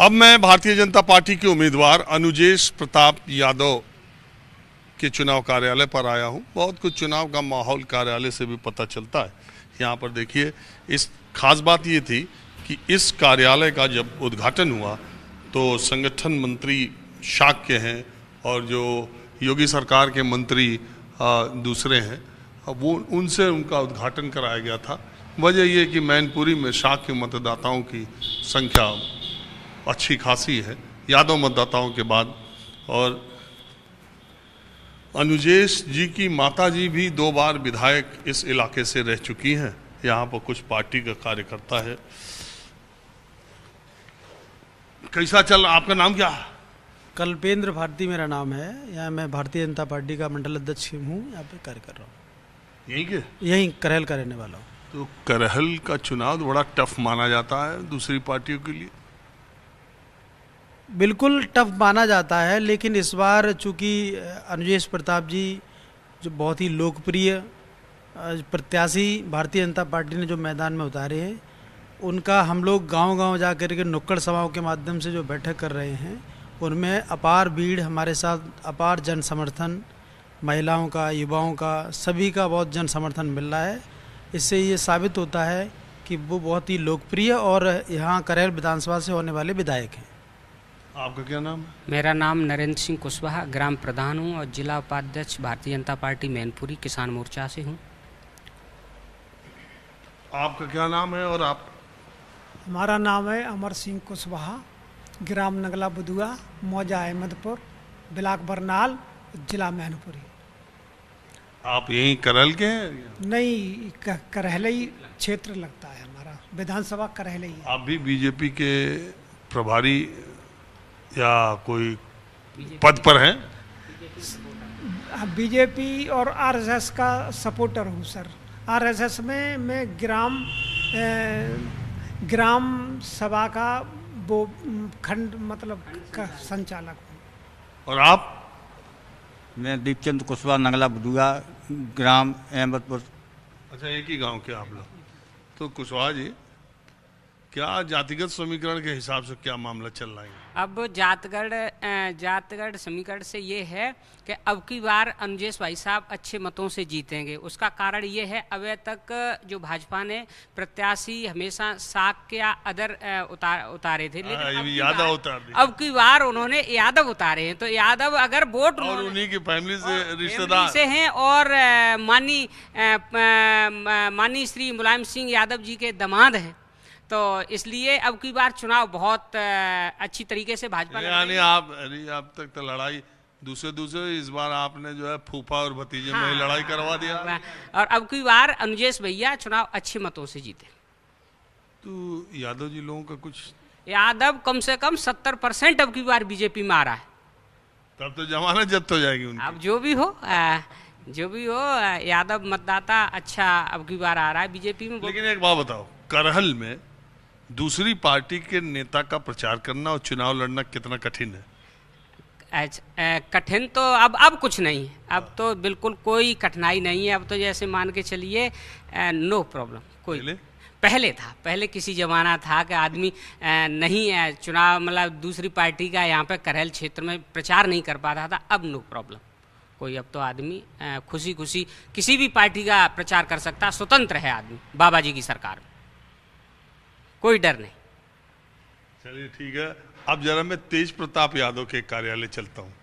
अब मैं भारतीय जनता पार्टी के उम्मीदवार अनुजेश प्रताप यादव के चुनाव कार्यालय पर आया हूं बहुत कुछ चुनाव का माहौल कार्यालय से भी पता चलता है यहां पर देखिए इस खास बात ये थी कि इस कार्यालय का जब उद्घाटन हुआ तो संगठन मंत्री शाक के हैं और जो योगी सरकार के मंत्री आ, दूसरे हैं वो उनसे उनका उद्घाटन कराया गया था वजह यह कि मैनपुरी में शाक के मतदाताओं की संख्या अच्छी खासी है यादव मतदाताओं के बाद और अनुजेश जी की माता जी भी दो बार विधायक इस इलाके से रह चुकी हैं यहाँ पर कुछ पार्टी का कार्यकर्ता है कैसा चल आपका नाम क्या कल्पेंद्र भारती मेरा नाम है यहाँ मैं भारतीय जनता पार्टी का मंडल अध्यक्ष हूँ यहाँ पे कार्य कर रहा हूँ यहीं के यहीं करहल का रहने वाला हूँ तो करहल का चुनाव बड़ा टफ माना जाता है दूसरी पार्टियों के लिए बिल्कुल टफ माना जाता है लेकिन इस बार चूँकि अनुजेश प्रताप जी जो बहुत ही लोकप्रिय प्रत्याशी भारतीय जनता पार्टी ने जो मैदान में उतारे हैं उनका हम लोग गांव-गांव जा कर के नुक्कड़ सभाओं के माध्यम से जो बैठक कर रहे हैं उनमें अपार भीड़ हमारे साथ अपार जन समर्थन महिलाओं का युवाओं का सभी का बहुत जन समर्थन मिल रहा है इससे ये साबित होता है कि वो बहुत ही लोकप्रिय और यहाँ करेल विधानसभा से होने वाले विधायक हैं आपका क्या नाम मेरा नाम नरेंद्र सिंह कुशवाहा ग्राम प्रधान हूँ और जिला उपाध्यक्ष भारतीय जनता पार्टी मैनपुरी किसान मोर्चा से हूँ आपका क्या नाम है और आप हमारा नाम है अमर सिंह कुशवाहा ग्राम नगला बुदुआ मौजा अहमदपुर ब्लाक बरनाल जिला मैनपुरी आप यहीं करल के हैं नहीं करहलई क्षेत्र लगता है हमारा विधानसभा करहलई आप भी बीजेपी के प्रभारी या कोई पद पर हैं बीजेपी हाँ, और आरएसएस का सपोर्टर हूँ सर आरएसएस में मैं ग्राम ए, ग्राम सभा का वो खंड मतलब का संचालक हूँ और आप मैं दीपचंद कुशवाहा नंगला बुडुआ ग्राम अहमदपुर अच्छा एक ही गांव के आप लोग तो कुशवाहा जी क्या जातिगत समीकरण के हिसाब से क्या मामला चल रहा है अब जातगढ़ जातगढ़ समीकरण से ये है कि अब की बार अनुजेश भाई साहब अच्छे मतों से जीतेंगे उसका कारण ये है अब तक जो भाजपा ने प्रत्याशी हमेशा साग या अदर उतार उतारे थे लेकिन हाँ, यादव उतार अब की बार उन्होंने यादव उतारे हैं तो यादव अगर वोट और उन्हीं की फैमिली से रिश्तेदार से हैं और मानी मानी श्री मुलायम सिंह यादव जी के दमाद हैं तो इसलिए अब की बार चुनाव बहुत अच्छी तरीके से भाजपा यानी आप अब तक तो लड़ाई दूसरे दूसरे इस बार आपने जो है फूफा और भतीजे हाँ, में लड़ाई करवा दिया हाँ, और अब की बार अनुजेश भैया चुनाव अच्छे मतों से जीते तो यादव जी लोगों का कुछ यादव कम से कम सत्तर परसेंट अब की बार बीजेपी में आ रहा है तब तो जमाना जब्त हो जाएगी उनकी। अब जो भी हो आ, जो भी हो यादव मतदाता अच्छा अब की बार आ रहा है बीजेपी में लेकिन एक बात बताओ करहल में दूसरी पार्टी के नेता का प्रचार करना और चुनाव लड़ना कितना कठिन है अच्छा कठिन तो अब अब कुछ नहीं है अब तो बिल्कुल कोई कठिनाई नहीं है अब तो जैसे मान के चलिए नो प्रॉब्लम कोई पहले? पहले था पहले किसी ज़माना था कि आदमी नहीं चुनाव मतलब दूसरी पार्टी का यहाँ पर करहल क्षेत्र में प्रचार नहीं कर पाता था अब नो प्रॉब्लम कोई अब तो आदमी खुशी खुशी किसी भी पार्टी का प्रचार कर सकता स्वतंत्र है आदमी बाबा जी की सरकार में कोई डर नहीं चलिए ठीक है अब जरा मैं तेज प्रताप यादव के कार्यालय चलता हूँ